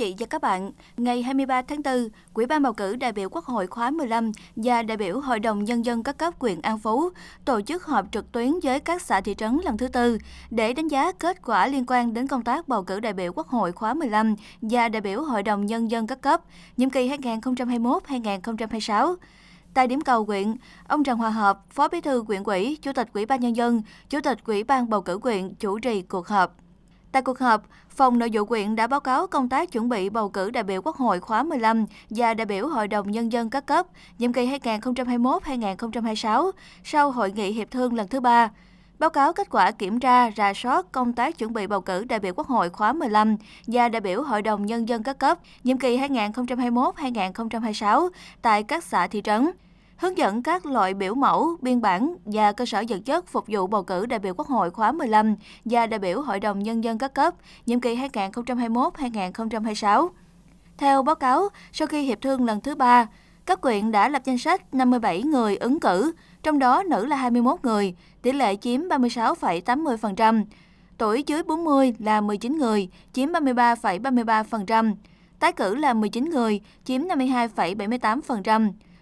vị và các bạn, ngày 23 tháng 4, Quỹ ban bầu cử đại biểu Quốc hội khóa 15 và đại biểu Hội đồng Nhân dân các cấp huyện An Phú tổ chức họp trực tuyến với các xã thị trấn lần thứ tư để đánh giá kết quả liên quan đến công tác bầu cử đại biểu Quốc hội khóa 15 và đại biểu Hội đồng Nhân dân các cấp, nhiệm kỳ 2021-2026. Tại điểm cầu quyện, ông Trần Hòa Hợp, Phó Bí thư quyện ủy, Chủ tịch Ủy ban Nhân dân, Chủ tịch Ủy ban Bầu cử quyện chủ trì cuộc họp. Tại cuộc họp, Phòng Nội vụ quyện đã báo cáo công tác chuẩn bị bầu cử đại biểu Quốc hội khóa 15 và đại biểu Hội đồng Nhân dân các cấp, nhiệm kỳ 2021-2026, sau Hội nghị Hiệp thương lần thứ ba. Báo cáo kết quả kiểm tra, rà soát công tác chuẩn bị bầu cử đại biểu Quốc hội khóa 15 và đại biểu Hội đồng Nhân dân các cấp, nhiệm kỳ 2021-2026 tại các xã thị trấn hướng dẫn các loại biểu mẫu, biên bản và cơ sở vật chất phục vụ bầu cử đại biểu Quốc hội khóa 15 và đại biểu Hội đồng Nhân dân các cấp, nhiệm kỳ 2021-2026. Theo báo cáo, sau khi hiệp thương lần thứ ba, các quyện đã lập danh sách 57 người ứng cử, trong đó nữ là 21 người, tỷ lệ chiếm 36,80%, tuổi dưới 40 là 19 người, chiếm 33,33%, tái cử là 19 người, chiếm 52,78%,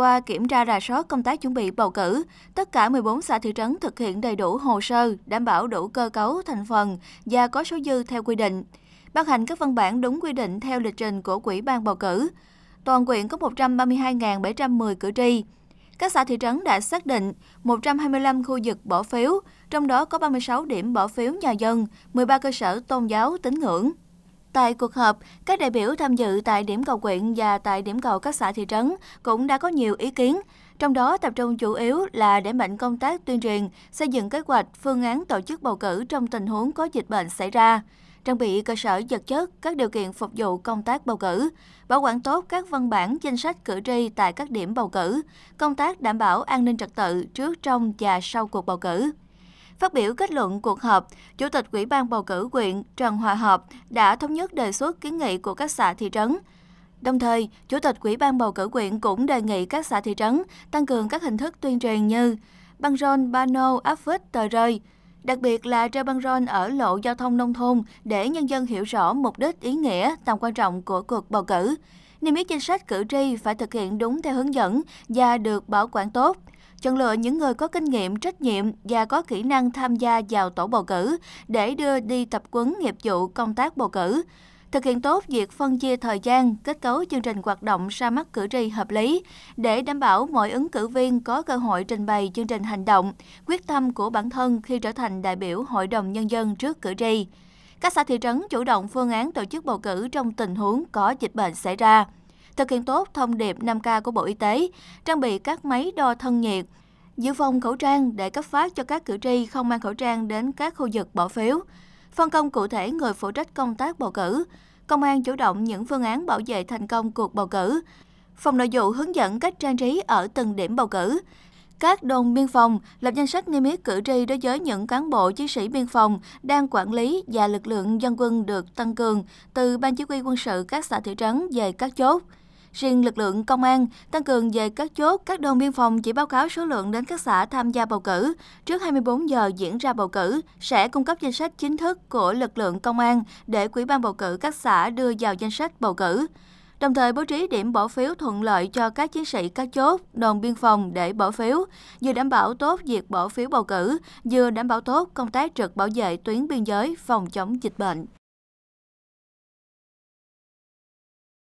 qua kiểm tra rà soát công tác chuẩn bị bầu cử, tất cả 14 xã thị trấn thực hiện đầy đủ hồ sơ, đảm bảo đủ cơ cấu, thành phần và có số dư theo quy định. Ban hành các văn bản đúng quy định theo lịch trình của Quỹ ban bầu cử. Toàn quyện có 132.710 cử tri. Các xã thị trấn đã xác định 125 khu vực bỏ phiếu, trong đó có 36 điểm bỏ phiếu nhà dân, 13 cơ sở tôn giáo tín ngưỡng. Tại cuộc họp, các đại biểu tham dự tại điểm cầu quyện và tại điểm cầu các xã thị trấn cũng đã có nhiều ý kiến, trong đó tập trung chủ yếu là đẩy mạnh công tác tuyên truyền, xây dựng kế hoạch, phương án tổ chức bầu cử trong tình huống có dịch bệnh xảy ra trang bị cơ sở vật chất, các điều kiện phục vụ công tác bầu cử, bảo quản tốt các văn bản danh sách cử tri tại các điểm bầu cử, công tác đảm bảo an ninh trật tự trước, trong và sau cuộc bầu cử. Phát biểu kết luận cuộc họp, Chủ tịch Ủy ban bầu cử quyện Trần Hòa Hợp đã thống nhất đề xuất kiến nghị của các xã thị trấn. Đồng thời, Chủ tịch Ủy ban bầu cử quyện cũng đề nghị các xã thị trấn tăng cường các hình thức tuyên truyền như băng rôn, bano áp phích, tờ rơi, đặc biệt là treo băng rôn ở lộ giao thông nông thôn để nhân dân hiểu rõ mục đích, ý nghĩa, tầm quan trọng của cuộc bầu cử. Niêm yết chính sách cử tri phải thực hiện đúng theo hướng dẫn và được bảo quản tốt chọn lựa những người có kinh nghiệm, trách nhiệm và có kỹ năng tham gia vào tổ bầu cử để đưa đi tập quấn nghiệp vụ công tác bầu cử thực hiện tốt việc phân chia thời gian, kết cấu chương trình hoạt động ra mắt cử tri hợp lý để đảm bảo mọi ứng cử viên có cơ hội trình bày chương trình hành động, quyết tâm của bản thân khi trở thành đại biểu Hội đồng Nhân dân trước cử tri. Các xã thị trấn chủ động phương án tổ chức bầu cử trong tình huống có dịch bệnh xảy ra thực hiện tốt thông điệp 5K của Bộ Y tế, trang bị các máy đo thân nhiệt, giữ phòng khẩu trang để cấp phát cho các cử tri không mang khẩu trang đến các khu vực bỏ phiếu, phân công cụ thể người phụ trách công tác bầu cử, công an chủ động những phương án bảo vệ thành công cuộc bầu cử, phòng nội vụ hướng dẫn cách trang trí ở từng điểm bầu cử, các đồn biên phòng lập danh sách niêm yết cử tri đối với những cán bộ chiến sĩ biên phòng đang quản lý và lực lượng dân quân được tăng cường từ ban chỉ huy quân sự các xã thị trấn về các chốt. Riêng lực lượng công an tăng cường về các chốt, các đồn biên phòng chỉ báo cáo số lượng đến các xã tham gia bầu cử. Trước 24 giờ diễn ra bầu cử, sẽ cung cấp danh sách chính thức của lực lượng công an để Quỹ ban bầu cử các xã đưa vào danh sách bầu cử đồng thời bố trí điểm bỏ phiếu thuận lợi cho các chiến sĩ các chốt, đồn biên phòng để bỏ phiếu, vừa đảm bảo tốt việc bỏ phiếu bầu cử, vừa đảm bảo tốt công tác trực bảo vệ tuyến biên giới phòng chống dịch bệnh.